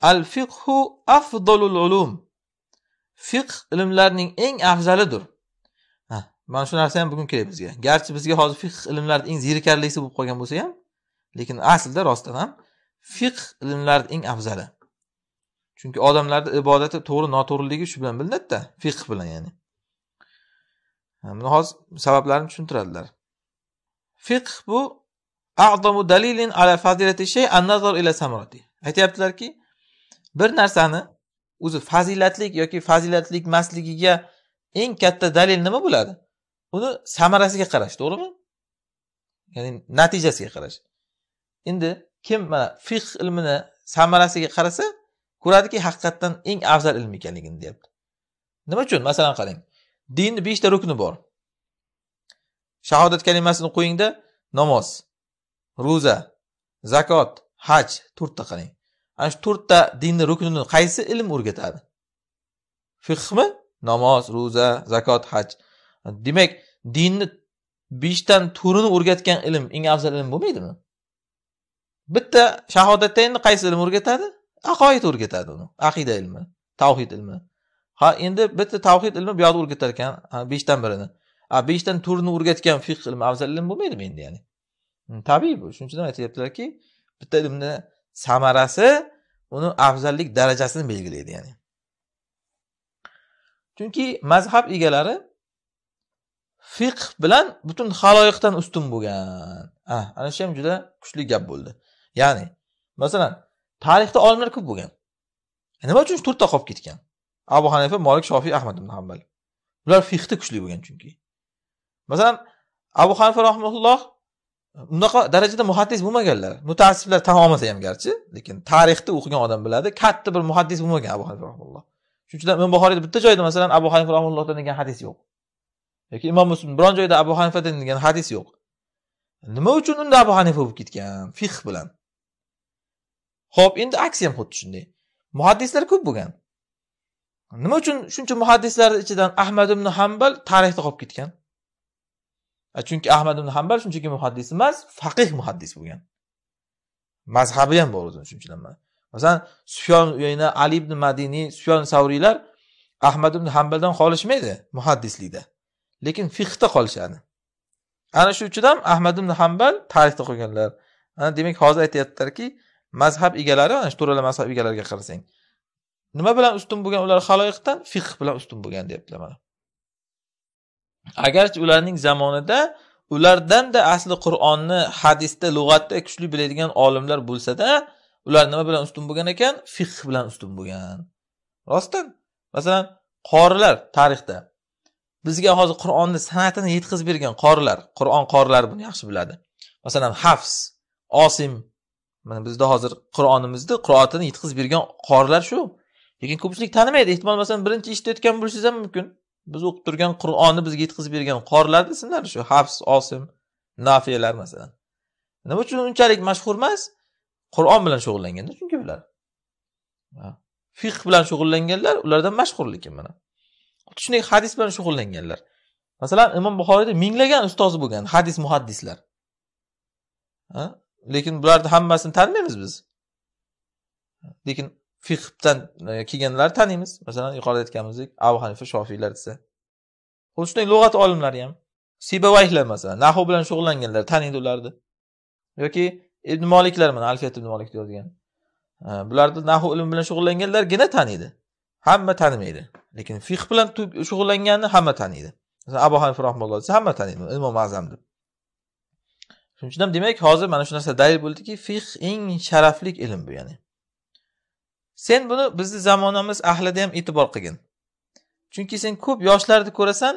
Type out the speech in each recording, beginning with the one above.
al fiqhu afdolul ulum fiqh ilmlarning eng afzalidir mana shu narsa ham bugun kerak bizga garchi bizga hozir fiqh ilmlari eng zerikarlisi bo'lib qolgan bo'lsa ham lekin aslida rostdan ham fiqh ilmlari eng afzali chunki odamlarni ibodati to'g'ri noto'g'riligi shu bilan bilinadida fiqh bilan ya'ni buni hozir sabablarini tushuntiradilar fiqh bu a'zamu dalilin ala fazilati shay an nazar ila samarati aytyaptilarki bir narsani o'zi fazilatlik yoki fazilatlik emasligiga eng katta dalil nima bo'ladi uni samarasiga qarash to'g'rimi ya'ni natijasiga qarash endi kim mana fiq ilmini samarasiga qarasa ko'radiki haqiqatdan eng afzal ilm ekanligini deyapti nima uchun masalan qarang dinni beshta rukni bor shahodat kalimasini qo'yingda namoz ro'za zakot haj to'rtta qarang ana shu to'rtta dinni ruknini qaysi ilm o'rgatadi fiqmi namoz ro'za zakot haj demak dinni beshdan to'rini o'rgatgan ilm eng afzal ilm bo'lmaydimi bitta shahodatda endi qaysi ilm o'rgatadi aqoid o'rgatadi uni aqida ilmi tavhid ilmi ha endi bitta tavhid ilmi bu o'rgatar ekan beshdan birini a beshdan to'rini o'rgatgan fiq ilmi afzal ilm bo'lmaydimi endi ya'ni tabiiy bu shuning uchun aytyaptilarki bitta ilmni samarasi uni afzallik darajasini belgilaydi ya'ni chunki mazhab egalari fiqh bilan butun haloyiqdan ustun bo'lgan ana shu ham juda kuchli gap bo'ldi ya'ni masalan tarixda olimlar ko'p bo'lgan e, nima uchun to'rtta qolib ketgan abu hanifa molik shofiy ahmad ibn hambal bular fiqda kuchli bo'lgan chunki masalan abu hanifa rahmatulloh unaqa darajada muhaddis bo'lmaganlar mutaassiflar tan olmasa ham garchi lekin tarixni o'qigan odam biladi katta bir muhaddis bo'lmagan abu hanifa rahmulloh shuning uchun imom buxoriyda bitta joyda masalan abu hanifa rahmullohdan degan hadis yo'q yoki imom muslim biron joyda abu hanifadan degan hadis yo'q nima uchun unda abu hanifa bo'lib ketgan fih bilan ho'p endi aksi ham xuddi shunday muhaddislar ko'p bo'lgan nima uchun shuncha muhaddislarni ichidan ahmad ibn hambal tarixda qolib ketgan E, chunki ahmad ibn hambal shunchaki muhaddis emas faqih muhaddis bo'lgan mazhabi ham bor o'zini shunchalar masalan sufyon uyayna ali ibn madiniy sufyon savriylar ahmad ibn hambaldan qolishmaydi muhaddislikda lekin fiqda qolishadi ana shu uchun ham ahmad ibn hambal tarixda qolganlar ana demak hozir aytyaptilarki mazhab egalari ana shu to'rala mazhab egalariga qarasang nima bilan ustun bo'lgan ular haloyiqdan fiq bilan ustun bo'lgan deyaptilar mana agarchi ularning zamonida ulardanda asli qur'onni hadisda lug'atda kuchli biladigan olimlar bo'lsada ular nima bilan ustun bo'lgan ekan fiqh bilan ustun bo'lgan rostdan masalan qorilar tarixda bizga hozir qur'onni san'atini yetkazib bergan qorilar qur'on qorilari buni yaxshi biladi masalan hafs osim mana bizda hozir qur'onimizni qiroatini yetkazib bergan qorilar shu lekin ko'pchilik tanimaydi ehtimol masalan birinchi eshitayotgan bo'lishingiz ham mumkin biz o'qib turgan qur'onni bizga yetkazib bergan qorilar ismlari shu hafs osim nafiyalar masalan nima uchun unchalik mashhur emas qur'on bilan shug'ullanganda chunki bular fiq bilan shug'ullanganlar ulardan mashhur lekin mana xuddi shunday hadis bilan shug'ullanganlar masalan imom buxoriyda minglagan ustozi bo'lgan hadis muhaddislar lekin bularni hammasini tanimaymiz biz lekin fiqdan e, kelganlarni taniymiz masalan yuqorida aytganimizdek abu hanifa shofiylar desa xuddi shunday lug'at olimlari ham sibavayhlar masalan nahu bilan shug'ullanganlar taniydi ularni yoki ibn moliklar mana alfiyat ibn molik yozgan e, bularni nahu ilmi bilan shug'ullanganlargina taniydi hamma tanimaydi lekin fiq bilan shug'ullanganni hamma taniydi masalan abu hanifa rahmulloh desa hamma taniydi imom azam deb shuning uchun ham demak hozir mana shu narsa dalil bo'ldiki fiq eng sharafli ilm bu ya'ni sen buni bizni zamonamiz ahlida ham e'tibor qilgin chunki sen ko'p yoshlarni ko'rasan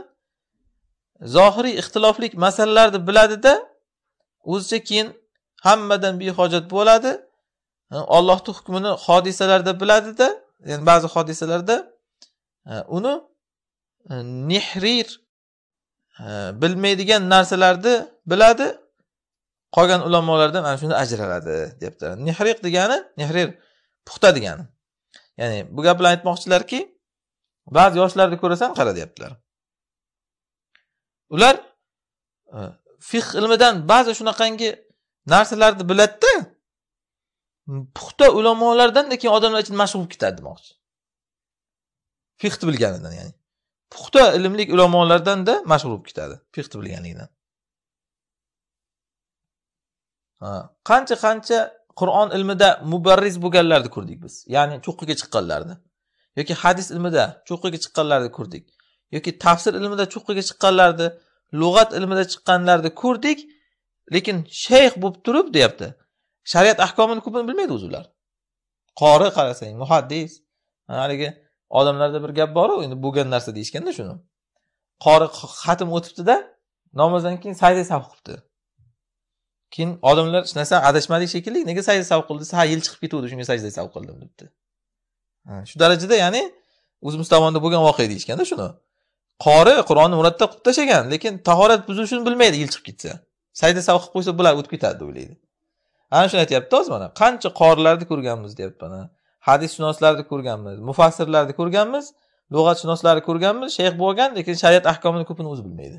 zohiriy ixtiloflik masalalarni biladida o'zicha keyin hammadan behojat bo'ladi ollohni hukmini hodisalarda biladida ya'ni ba'zi hodisalarda e, uni e, nehrir e, bilmaydigan narsalarni biladi qolgan ulamolardan mana shunda ajraladi deyaptilar nehriq degani nehrir puxta degani ya'ni bu gap bilan aytmoqchilarki ba'zi yoshlarni ko'rasan qara deyaptilar ular e, fiq ilmidan ba'zi shunaqangi narsalarni biladida puxta ulamolardan keyin odamlar ichida mashhur bo'lib ketadi demoqchi fiqni bilganidan ya'ni puxta ilmli ulamolardanda mashhur bo'lib ketadi fiqni bilganligidan qancha qancha qur'on ilmida mubarris bo'lganlarni ko'rdik biz ya'ni cho'qqiga chiqqanlarni yoki hadis ilmida cho'qqiga chiqqanlarni ko'rdik yoki tafsir ilmida cho'qqiga chiqqanlarni lug'at ilmida chiqqanlarni ko'rdik lekin shayx bo'lib turib deyapti shariat ahkomini ko'pini bilmaydi o'zi ular qori qarasang muhaddis haligi odamlarda bir gap boru endi bo'lgan narsa deyishganda shuni qori xatm o'tibdida namozdan keyin sayda saf qilibdi keyin odamlar hech narsa adashmadik shekilli nega sajda savq qildi desa ha yil chiqib ketuvdi shunga sajda savq qildim debdi shu darajada ya'ni o'zimiz tomonda bo'lgan voqea deyishganda shuni qori qur'onni murattab qilib tashlagan lekin tahorat buzilishini bilmaydi yil chiqib ketsa sajda savq qilib qo'ysa bular o'tib ketadi deb o'ylaydi ana shuni aytyapti hozir mana qancha qorilarni ko'rganmiz deyapti mana hadisshunoslarni ko'rganmiz mufassirlarni ko'rganmiz lug'atshunoslarni ko'rganmiz shayx bo'lgan lekin shariat ahkomini ko'pini o'zi bilmaydi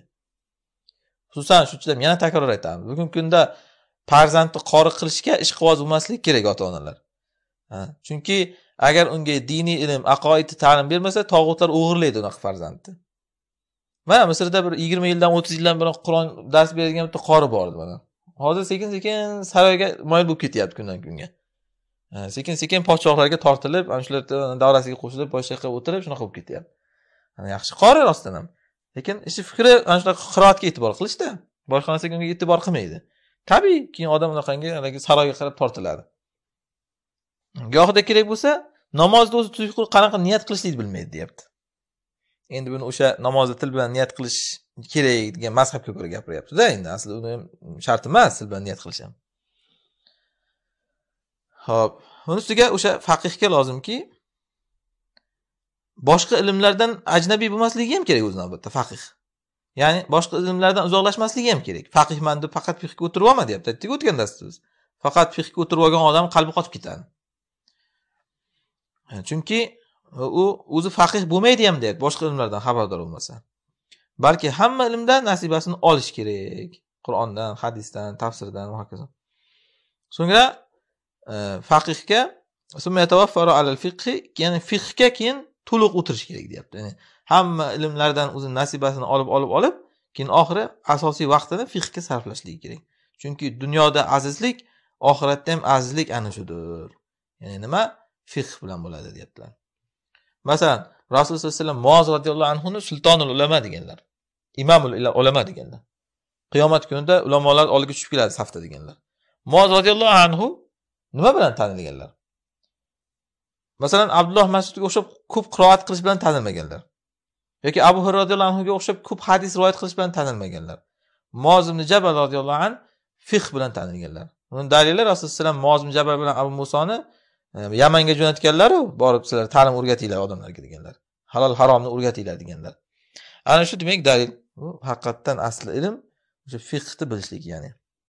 xususan shu uchun yana takror aytamiz bugungi kunda farzandni qori qilishga ishqiboz bo'lmaslik kerak ota onalar chunki agar unga diniy ilm aqoidni ta'lim bermasa tog'utlar o'g'irlaydi unaqa farzandni mana misrda bir yigirma yildan o'ttiz yildan buyon qur'on dars beradigan bitta qori bor edi mana hozir sekin sekin saroyga moyil bo'lib ketyapti kundan kunga sekin sekin podshohlarga tortilib ana shularni davrasiga qo'shilib yoqqa o'tirib shunaqa bo'lib ketyapti yaxshi qori rostdan ham lekin ishi fikri ana shunaqa qiroatga e'tibor qilishda boshqa narsaga unga e'tibor qilmaydi tabiiy keyin odam unaqangi haligi saroyga qarab tortiladi gohida kerak bo'lsa namozni o'zi tuyg'u qanaqa niyat qilishlikni bilmaydi deyapti endi buni o'sha namozni til bilan niyat qilish kerak degan mazhabga ko'ra gapiryaptida endi asli uni shart emas til bilan niyat qilish ham ho'p buni ustiga o'sha faqihga lozimki boshqa ilmlardan ajnabiy bo'lmasligi ham kerak o'z navbatda faqih ya'ni boshqa ilmlardan uzoqlashmasligi ham kerak faqihman deb faqat fiqga o'tirib olma deyapti aytdik o'tgan darsda faqat fiqga o'tirib olgan odam qalbi qotib ketadi chunki u o'zi faqih bo'lmaydi ham deyapti boshqa ilmlardan xabardor bo'lmasa balki hamma ilmdan nasibasini olish kerak qur'ondan hadisdan tafsirdan va hokazo so'ngra e, faqihga keyin fiqhga keyin to'liq o'tirish kerak deyapti ya'ni hamma ilmlardan o'zi nasibasini olib olib olib keyin oxiri asosiy vaqtini fiqga sarflashligi kerak chunki dunyoda azizlik oxiratda ham azizlik ana shudir ya'ni nima fiq bilan bo'ladi deyaptilar masalan rasululloh sallallohu alayhi vasallam mooz roziyallohu anhuni sultonul ulama deganlar imomul ulama deganlar qiyomat kunida ulamolar oldiga tushib keladi safda deganlar mooz roziyallohu anhu nima bilan tanilganlar masalan abdulloh masudga o'xshab ko'p qiroat qilish bilan tanilmaganlar yoki abu hurra roziyallohu anhuga o'xshab ko'p hadis rivoyat qilish bilan tanilmaganlar mozimni jabal roziyallohu an fih bilan tanilganlar buni dalili rasululloh mozim jabal bilan abu musoni e, yamanga jo'natganlaru borib sizlar ta'lim o'rgatinglar odamlarga deganlar halol haromni o'rgatinglar deganlar ana shu demak dalil bu haqiqatdan asli ilm o'sha fihni bilishlik ya'ni